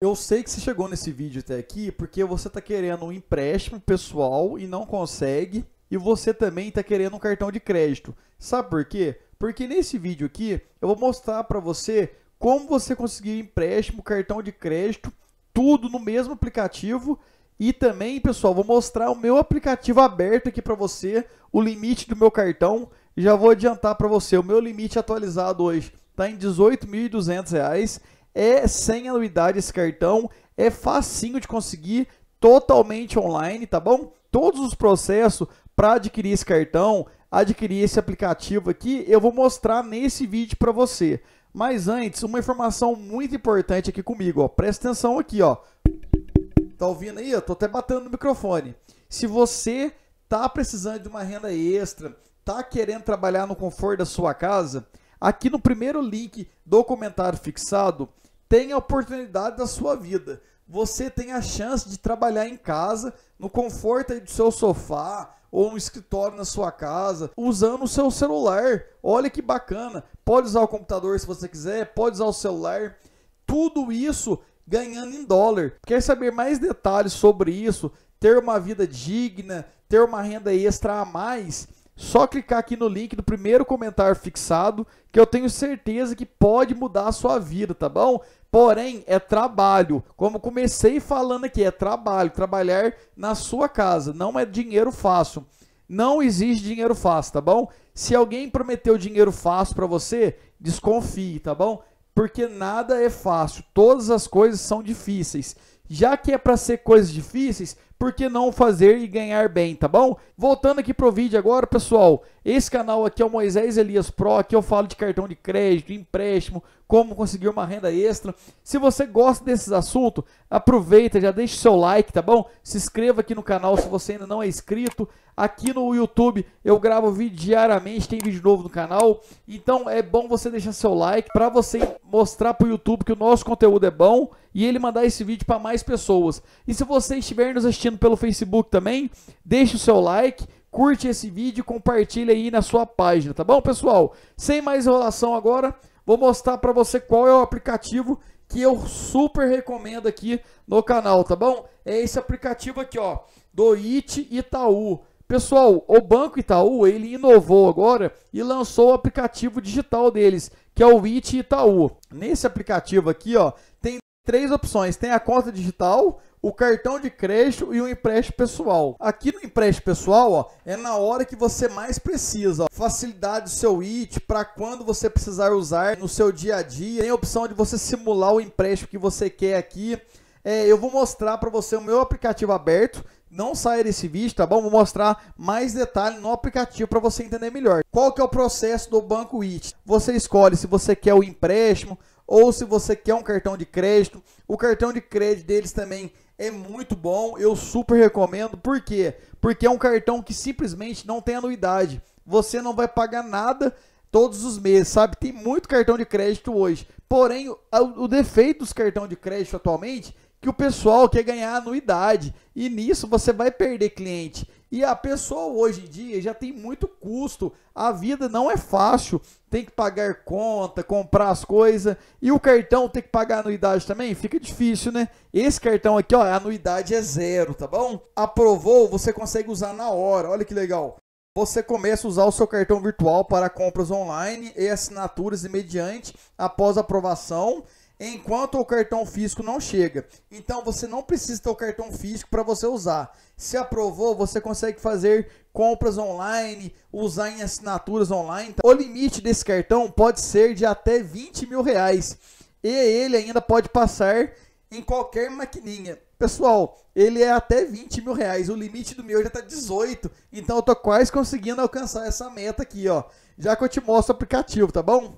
Eu sei que você chegou nesse vídeo até aqui porque você está querendo um empréstimo pessoal e não consegue. E você também está querendo um cartão de crédito. Sabe por quê? Porque nesse vídeo aqui eu vou mostrar para você como você conseguir empréstimo, cartão de crédito, tudo no mesmo aplicativo. E também, pessoal, vou mostrar o meu aplicativo aberto aqui para você, o limite do meu cartão. Já vou adiantar para você, o meu limite atualizado hoje está em R$ 18.200 é sem anuidade esse cartão, é facinho de conseguir, totalmente online, tá bom? Todos os processos para adquirir esse cartão, adquirir esse aplicativo aqui, eu vou mostrar nesse vídeo para você. Mas antes, uma informação muito importante aqui comigo, ó. Presta atenção aqui, ó. Tá ouvindo aí? Eu tô até batendo no microfone. Se você tá precisando de uma renda extra, tá querendo trabalhar no conforto da sua casa, aqui no primeiro link do comentário fixado, tem a oportunidade da sua vida. Você tem a chance de trabalhar em casa, no conforto aí do seu sofá ou no escritório na sua casa, usando o seu celular. Olha que bacana. Pode usar o computador se você quiser, pode usar o celular. Tudo isso ganhando em dólar. Quer saber mais detalhes sobre isso? Ter uma vida digna, ter uma renda extra a mais? Só clicar aqui no link do primeiro comentário fixado, que eu tenho certeza que pode mudar a sua vida, tá bom? Porém, é trabalho. Como comecei falando aqui, é trabalho. Trabalhar na sua casa, não é dinheiro fácil. Não existe dinheiro fácil, tá bom? Se alguém prometeu dinheiro fácil para você, desconfie, tá bom? Porque nada é fácil, todas as coisas são difíceis. Já que é para ser coisas difíceis, por que não fazer e ganhar bem, tá bom? Voltando aqui pro vídeo agora, pessoal, esse canal aqui é o Moisés Elias Pro, aqui eu falo de cartão de crédito, empréstimo, como conseguir uma renda extra. Se você gosta desses assuntos, aproveita, já deixa o seu like, tá bom? Se inscreva aqui no canal se você ainda não é inscrito. Aqui no YouTube eu gravo vídeo diariamente, tem vídeo novo no canal. Então é bom você deixar seu like para você mostrar para o YouTube que o nosso conteúdo é bom e ele mandar esse vídeo para mais pessoas. E se você estiver nos assistindo pelo Facebook também, deixa o seu like curte esse vídeo e compartilha aí na sua página, tá bom, pessoal? Sem mais enrolação agora, vou mostrar para você qual é o aplicativo que eu super recomendo aqui no canal, tá bom? É esse aplicativo aqui, ó, do It Itaú. Pessoal, o Banco Itaú, ele inovou agora e lançou o aplicativo digital deles, que é o It Itaú. Nesse aplicativo aqui, ó, tem três opções. Tem a conta digital, o cartão de crédito e o empréstimo pessoal. Aqui no empréstimo pessoal, ó, é na hora que você mais precisa. Ó. Facilidade do seu IT para quando você precisar usar no seu dia a dia. Tem a opção de você simular o empréstimo que você quer aqui. É, eu vou mostrar para você o meu aplicativo aberto. Não saia desse vídeo, tá bom? Vou mostrar mais detalhe no aplicativo para você entender melhor. Qual que é o processo do Banco IT? Você escolhe se você quer o empréstimo ou se você quer um cartão de crédito. O cartão de crédito deles também é muito bom, eu super recomendo. Por quê? Porque é um cartão que simplesmente não tem anuidade. Você não vai pagar nada todos os meses, sabe? Tem muito cartão de crédito hoje. Porém, o defeito dos cartões de crédito atualmente que o pessoal quer ganhar anuidade e nisso você vai perder cliente. E a pessoa hoje em dia já tem muito custo, a vida não é fácil, tem que pagar conta, comprar as coisas e o cartão tem que pagar anuidade também, fica difícil, né? Esse cartão aqui, ó, a anuidade é zero, tá bom? Aprovou, você consegue usar na hora, olha que legal. Você começa a usar o seu cartão virtual para compras online e assinaturas imediante após aprovação enquanto o cartão físico não chega. Então você não precisa ter o cartão físico para você usar. Se aprovou, você consegue fazer compras online, usar em assinaturas online. Então, o limite desse cartão pode ser de até 20 mil reais. E ele ainda pode passar em qualquer maquininha. Pessoal, ele é até 20 mil reais. O limite do meu já está 18. Então eu tô quase conseguindo alcançar essa meta aqui, ó. Já que eu te mostro o aplicativo, tá bom?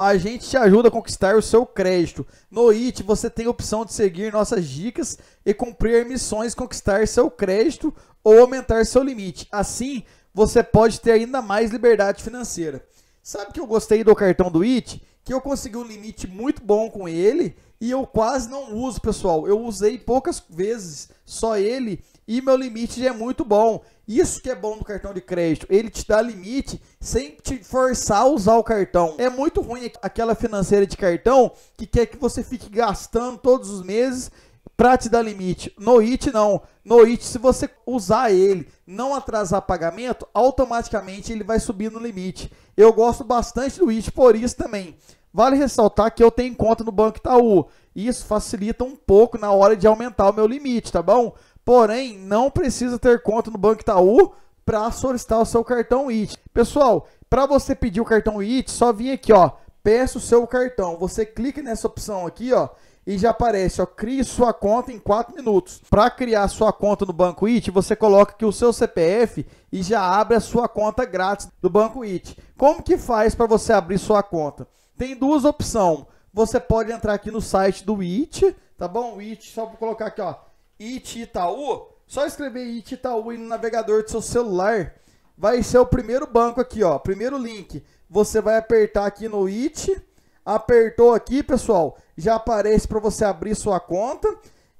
a gente te ajuda a conquistar o seu crédito. No IT, você tem a opção de seguir nossas dicas e cumprir missões, conquistar seu crédito ou aumentar seu limite. Assim, você pode ter ainda mais liberdade financeira. Sabe que eu gostei do cartão do IT? Que eu consegui um limite muito bom com ele e eu quase não uso, pessoal. Eu usei poucas vezes só ele e meu limite é muito bom. Isso que é bom no cartão de crédito, ele te dá limite sem te forçar a usar o cartão. É muito ruim aquela financeira de cartão que quer que você fique gastando todos os meses para te dar limite. No IT não. No IT, se você usar ele, não atrasar pagamento, automaticamente ele vai subir no limite. Eu gosto bastante do IT por isso também. Vale ressaltar que eu tenho conta no Banco Itaú. Isso facilita um pouco na hora de aumentar o meu limite, tá bom? Porém, não precisa ter conta no Banco Itaú para solicitar o seu cartão IT. Pessoal, para você pedir o cartão IT, só vir aqui, ó, peça o seu cartão. Você clica nessa opção aqui, ó, e já aparece, ó, crie sua conta em 4 minutos. Para criar sua conta no Banco IT, você coloca aqui o seu CPF e já abre a sua conta grátis do Banco IT. Como que faz para você abrir sua conta? Tem duas opções. Você pode entrar aqui no site do IT, tá bom? O IT, só vou colocar aqui, ó, Itaú, só escrever Itaú no navegador do seu celular. Vai ser o primeiro banco aqui, ó. Primeiro link. Você vai apertar aqui no It. Apertou aqui, pessoal. Já aparece para você abrir sua conta.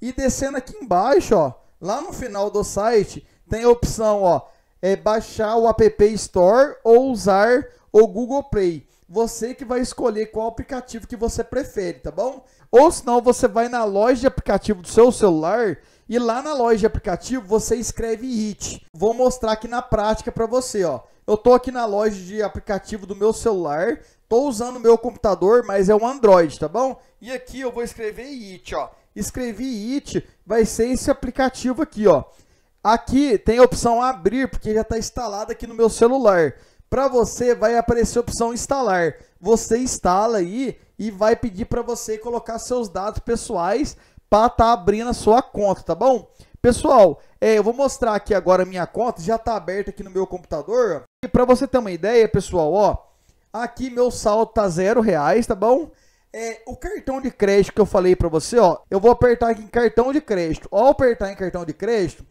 E descendo aqui embaixo, ó. Lá no final do site tem a opção, ó. É baixar o App Store ou usar o Google Play. Você que vai escolher qual aplicativo que você prefere, tá bom? Ou senão você vai na loja de aplicativo do seu celular e lá na loja de aplicativo você escreve IT. Vou mostrar aqui na prática para você, ó. Eu tô aqui na loja de aplicativo do meu celular, tô usando o meu computador, mas é um Android, tá bom? E aqui eu vou escrever IT, ó. Escrevi IT, vai ser esse aplicativo aqui, ó. Aqui tem a opção abrir, porque já está instalado aqui no meu celular para você vai aparecer a opção instalar. Você instala aí e vai pedir para você colocar seus dados pessoais para estar tá abrindo a sua conta, tá bom? Pessoal, é, eu vou mostrar aqui agora a minha conta, já está aberta aqui no meu computador. E para você ter uma ideia, pessoal, ó, aqui meu saldo tá zero reais, tá bom? É, o cartão de crédito que eu falei para você, ó, eu vou apertar aqui em cartão de crédito. Ao apertar em cartão de crédito,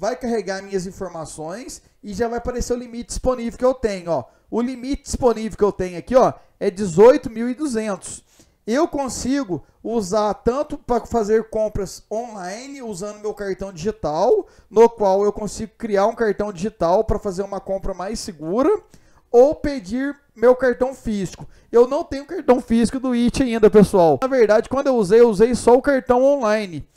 vai carregar minhas informações e já vai aparecer o limite disponível que eu tenho, ó. O limite disponível que eu tenho aqui, ó, é 18.200. Eu consigo usar tanto para fazer compras online usando meu cartão digital, no qual eu consigo criar um cartão digital para fazer uma compra mais segura, ou pedir meu cartão físico. Eu não tenho cartão físico do IT ainda, pessoal. Na verdade, quando eu usei, eu usei só o cartão online.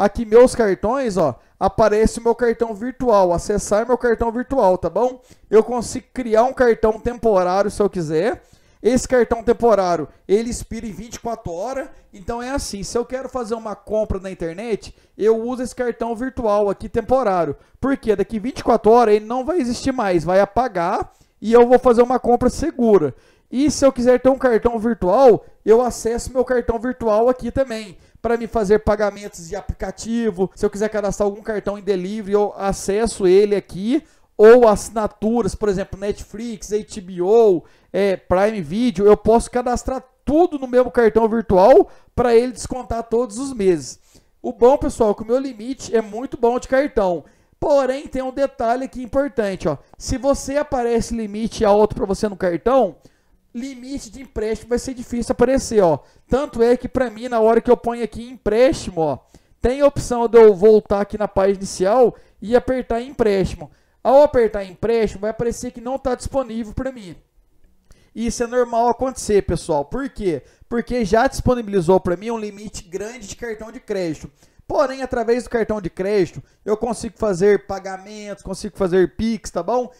Aqui meus cartões, ó, aparece o meu cartão virtual, acessar meu cartão virtual, tá bom? Eu consigo criar um cartão temporário se eu quiser. Esse cartão temporário, ele expira em 24 horas, então é assim, se eu quero fazer uma compra na internet, eu uso esse cartão virtual aqui temporário. Porque daqui 24 horas ele não vai existir mais, vai apagar e eu vou fazer uma compra segura. E se eu quiser ter um cartão virtual, eu acesso meu cartão virtual aqui também para me fazer pagamentos de aplicativo. Se eu quiser cadastrar algum cartão em delivery, eu acesso ele aqui. Ou assinaturas, por exemplo, Netflix, HBO, é, Prime Video, eu posso cadastrar tudo no mesmo cartão virtual para ele descontar todos os meses. O bom, pessoal, é que o meu limite é muito bom de cartão. Porém, tem um detalhe aqui importante, ó. Se você aparece limite alto para você no cartão, limite de empréstimo vai ser difícil aparecer, ó. Tanto é que para mim, na hora que eu ponho aqui empréstimo, ó, tem a opção de eu voltar aqui na página inicial e apertar empréstimo. Ao apertar empréstimo, vai aparecer que não está disponível para mim. Isso é normal acontecer, pessoal. Por quê? Porque já disponibilizou para mim um limite grande de cartão de crédito. Porém, através do cartão de crédito, eu consigo fazer pagamentos, consigo fazer PIX, tá bom?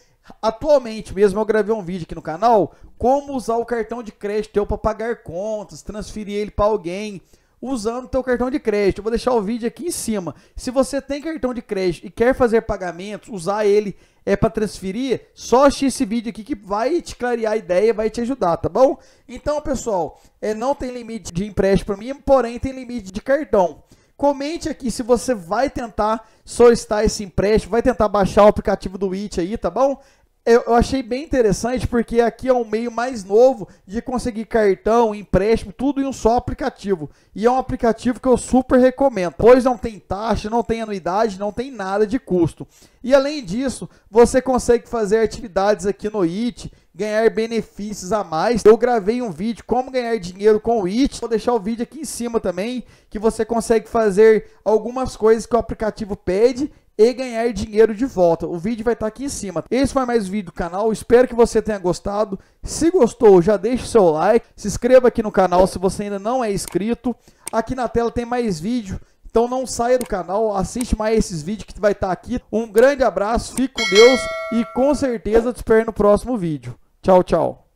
Atualmente mesmo eu gravei um vídeo aqui no canal como usar o cartão de crédito teu para pagar contas, transferir ele para alguém usando teu cartão de crédito. Eu vou deixar o vídeo aqui em cima. Se você tem cartão de crédito e quer fazer pagamentos, usar ele é para transferir, só assiste esse vídeo aqui que vai te clarear a ideia, vai te ajudar, tá bom? Então, pessoal, é, não tem limite de empréstimo para mim, porém tem limite de cartão. Comente aqui se você vai tentar solicitar esse empréstimo, vai tentar baixar o aplicativo do It aí, tá bom? Eu, achei bem interessante porque aqui é um meio mais novo de conseguir cartão, empréstimo, tudo em um só aplicativo. E é um aplicativo que eu super recomendo, pois não tem taxa, não tem anuidade, não tem nada de custo. E além disso, você consegue fazer atividades aqui no IT, ganhar benefícios a mais. Eu gravei um vídeo como ganhar dinheiro com o It. Vou deixar o vídeo aqui em cima também, que você consegue fazer algumas coisas que o aplicativo pede e ganhar dinheiro de volta. O vídeo vai estar tá aqui em cima. Esse foi mais um vídeo do canal. Espero que você tenha gostado. Se gostou, já deixe seu like. Se inscreva aqui no canal se você ainda não é inscrito. Aqui na tela tem mais vídeo. Então não saia do canal, assiste mais esses vídeos que vai estar tá aqui. Um grande abraço, fique com Deus e com certeza te espero no próximo vídeo. Tchau, tchau.